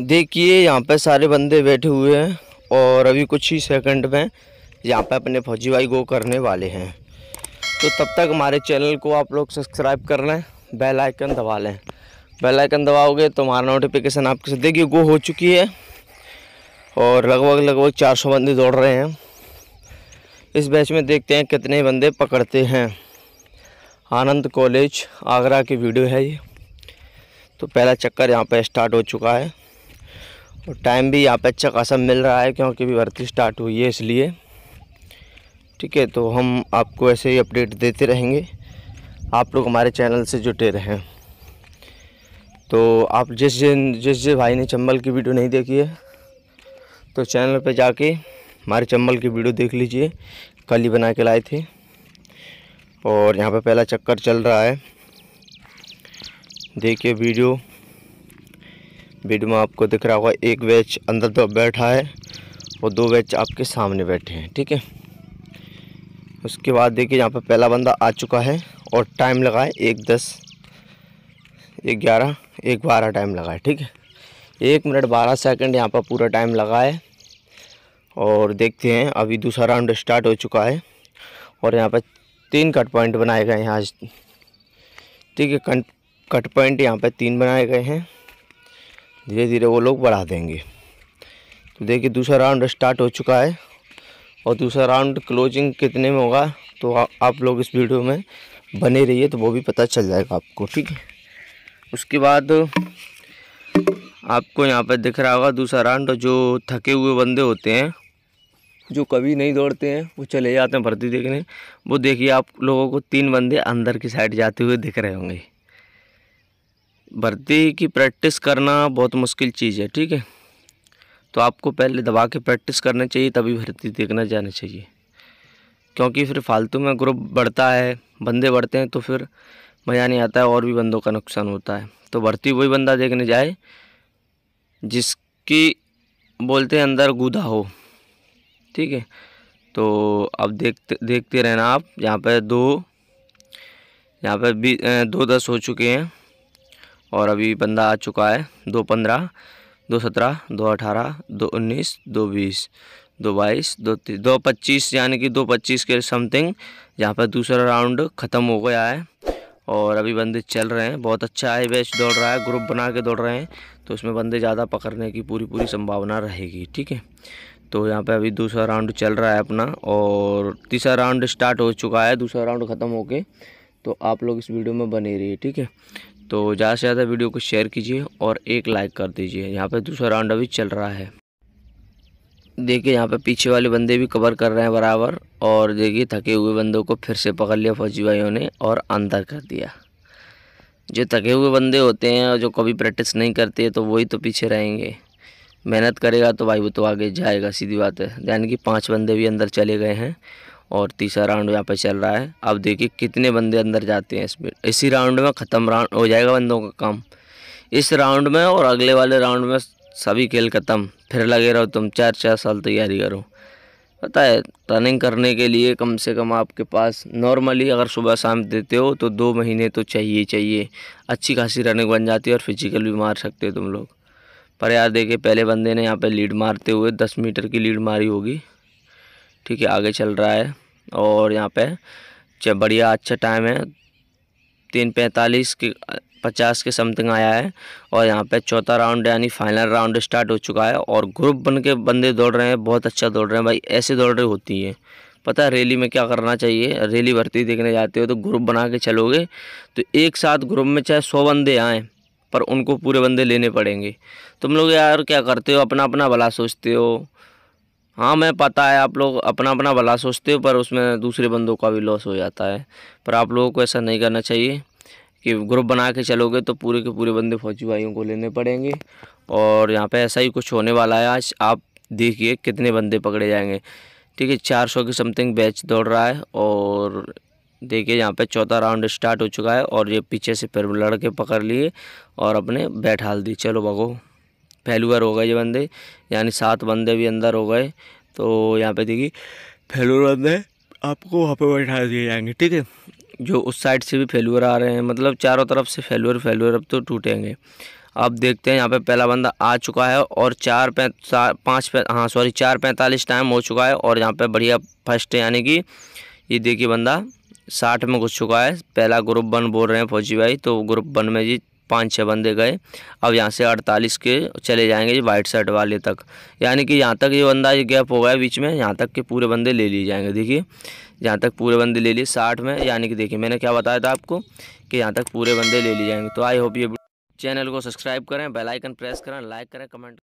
देखिए यहाँ पे सारे बंदे बैठे हुए हैं और अभी कुछ ही सेकंड में यहाँ पे अपने फौजी भाई गो करने वाले हैं तो तब तक हमारे चैनल को आप लोग सब्सक्राइब कर लें बेल आइकन दबा लें बेल आइकन दबाओगे तो हमारा नोटिफिकेशन आपके साथ देखिए गो हो चुकी है और लगभग लगभग 400 बंदे दौड़ रहे हैं इस बैच में देखते हैं कितने बंदे पकड़ते हैं आनंद कॉलेज आगरा की वीडियो है ये तो पहला चक्कर यहाँ पर स्टार्ट हो चुका है और टाइम भी यहाँ पे अच्छा खासा मिल रहा है क्योंकि अभी भर्ती स्टार्ट हुई है इसलिए ठीक है तो हम आपको ऐसे ही अपडेट देते रहेंगे आप लोग हमारे चैनल से जुटे रहें तो आप जिस जिन जिस जिस भाई ने चंबल की वीडियो नहीं देखी है तो चैनल पे जाके हमारे चंबल की वीडियो देख लीजिए कल ही बना के लाए थे और यहाँ पे पहला चक्कर चल रहा है देखिए वीडियो वीडियो में आपको दिख रहा होगा एक बैच अंदर तो बैठा है और दो बैच आपके सामने बैठे हैं ठीक है उसके बाद देखिए यहाँ पर पहला बंदा आ चुका है और टाइम लगाए एक दस एक ग्यारह एक बारह टाइम लगाए ठीक है एक मिनट बारह सेकंड यहाँ पर पूरा टाइम लगाए और देखते हैं अभी दूसरा राउंड स्टार्ट हो चुका है और यहाँ पर तीन कट पॉइंट बनाए गए हैं आज ठीक है कट पॉइंट यहाँ पर तीन बनाए गए हैं धीरे धीरे वो लोग बढ़ा देंगे तो देखिए दूसरा राउंड स्टार्ट हो चुका है और दूसरा राउंड क्लोजिंग कितने में होगा तो आ, आप लोग इस वीडियो में बने रहिए तो वो भी पता चल जाएगा आपको ठीक है उसके बाद आपको यहाँ पर दिख रहा होगा दूसरा राउंड जो थके हुए बंदे होते हैं जो कभी नहीं दौड़ते हैं वो चले जाते हैं भर्ती देखने वो देखिए आप लोगों को तीन बंदे अंदर की साइड जाते हुए दिख रहे होंगे भर्ती की प्रैक्टिस करना बहुत मुश्किल चीज़ है ठीक है तो आपको पहले दबा के प्रैक्टिस करना चाहिए तभी भर्ती देखना जाना चाहिए क्योंकि फिर फालतू में ग्रुप बढ़ता है बंदे बढ़ते हैं तो फिर मज़ा नहीं आता है और भी बंदों का नुकसान होता है तो भर्ती वही बंदा देखने जाए जिसकी बोलते हैं अंदर गुदा हो ठीक है तो अब देखते देखते रहना आप यहाँ पर दो यहाँ पर भी दो दस हो चुके हैं और अभी बंदा आ चुका है दो पंद्रह दो सत्रह दो अठारह दो उन्नीस दो बीस दो बाईस दो तीस दो पच्चीस यानी कि दो पच्चीस के समथिंग यहाँ पर दूसरा राउंड ख़त्म हो गया है और अभी बंदे चल रहे हैं बहुत अच्छा है बेच दौड़ रहा है ग्रुप बना के दौड़ रहे हैं तो उसमें बंदे ज़्यादा पकड़ने की पूरी पूरी संभावना रहेगी ठीक है तो यहाँ पे अभी दूसरा राउंड चल रहा है अपना और तीसरा राउंड स्टार्ट हो चुका है दूसरा राउंड ख़त्म होके तो आप लोग इस वीडियो में बने रहिए ठीक है तो ज़्यादा से ज़्यादा वीडियो को शेयर कीजिए और एक लाइक कर दीजिए यहाँ पर दूसरा राउंड अभी चल रहा है देखिए यहाँ पर पीछे वाले बंदे भी कवर कर रहे हैं बराबर और देखिए थके हुए बंदों को फिर से पकड़ लिया फौजी भाइयों ने और अंदर कर दिया जो थके हुए बंदे होते हैं और जो कभी प्रैक्टिस नहीं करते तो वही तो पीछे रहेंगे मेहनत करेगा तो भाई वो तो आगे जाएगा सीधी बात है यानी कि पाँच बंदे भी अंदर चले गए हैं और तीसरा राउंड यहाँ पे चल रहा है अब देखिए कितने बंदे अंदर जाते हैं इसमें इसी राउंड में ख़त्म राउंड हो जाएगा बंदों का काम इस राउंड में और अगले वाले राउंड में सभी खेल ख़त्म फिर लगे रहो तुम चार चार साल तैयारी करो पता है रनिंग करने के लिए कम से कम आपके पास नॉर्मली अगर सुबह शाम देते हो तो दो महीने तो चाहिए चाहिए अच्छी खासी रनिंग बन जाती है और फिजिकल भी मार सकते हो तुम लोग पर यार देखिए पहले बंदे ने यहाँ पे लीड मारते हुए दस मीटर की लीड मारी होगी ठीक है आगे चल रहा है और यहाँ पे बढ़िया अच्छा टाइम है तीन पैंतालीस के पचास के समथिंग आया है और यहाँ पे चौथा राउंड यानी फाइनल राउंड स्टार्ट हो चुका है और ग्रुप बन के बंदे दौड़ रहे हैं बहुत अच्छा दौड़ रहे हैं भाई ऐसे दौड़ रहे होती है पता है रैली में क्या करना चाहिए रैली भर्ती देखने जाते हो तो ग्रुप बना के चलोगे तो एक साथ ग्रुप में चाहे सौ बंदे आएँ पर उनको पूरे बंदे लेने पड़ेंगे तुम लोग यार क्या करते हो अपना अपना भला सोचते हो हाँ मैं पता है आप लोग अपना अपना भला सोचते हो पर उसमें दूसरे बंदों का भी लॉस हो जाता है पर आप लोगों को ऐसा नहीं करना चाहिए कि ग्रुप बना के चलोगे तो पूरे के पूरे बंदे फौजी भाइयों को लेने पड़ेंगे और यहाँ पे ऐसा ही कुछ होने वाला है आज आप देखिए कितने बंदे पकड़े जाएंगे ठीक है चार सौ की समथिंग बैच दौड़ रहा है और देखिए यहाँ पे चौथा राउंड स्टार्ट हो चुका है और ये पीछे से फिर लड़के पकड़ लिए और अपने बैट हाल दी चलो भगो फेलुअर हो गए ये बंदे यानी सात बंदे भी अंदर हो गए तो यहाँ पे देखिए फेलुअर बंदे आपको वहाँ पे बैठा दिए जाएंगे ठीक है जो उस साइड से भी फेलुअर आ रहे हैं मतलब चारों तरफ से फेलुअर फेलुअर अब तो टूटेंगे अब देखते हैं यहाँ पे पहला बंदा आ चुका है और चार पै पाँच पै हाँ सॉरी चार पैंतालीस टाइम हो चुका है और यहाँ पर बढ़िया फर्स्ट यानी कि ये देखिए बंदा साठ में घुस चुका है पहला ग्रुप वन बोल रहे हैं फौजी भाई तो ग्रुप वन में जी पाँच छः बंदे गए अब यहाँ से अड़तालीस के चले जाएंगे वाइट शर्ट वाले तक यानी कि यहाँ तक ये बंदा ये गैप हो गया बीच में यहाँ तक के पूरे बंदे ले लिए जाएंगे देखिए यहाँ तक पूरे बंदे ले लिए साठ में यानी कि देखिए मैंने क्या बताया था आपको कि यहाँ तक पूरे बंदे ले लिए जाएंगे तो आई होप ये चैनल को सब्सक्राइब करें बेलाइकन प्रेस करें लाइक करें कमेंट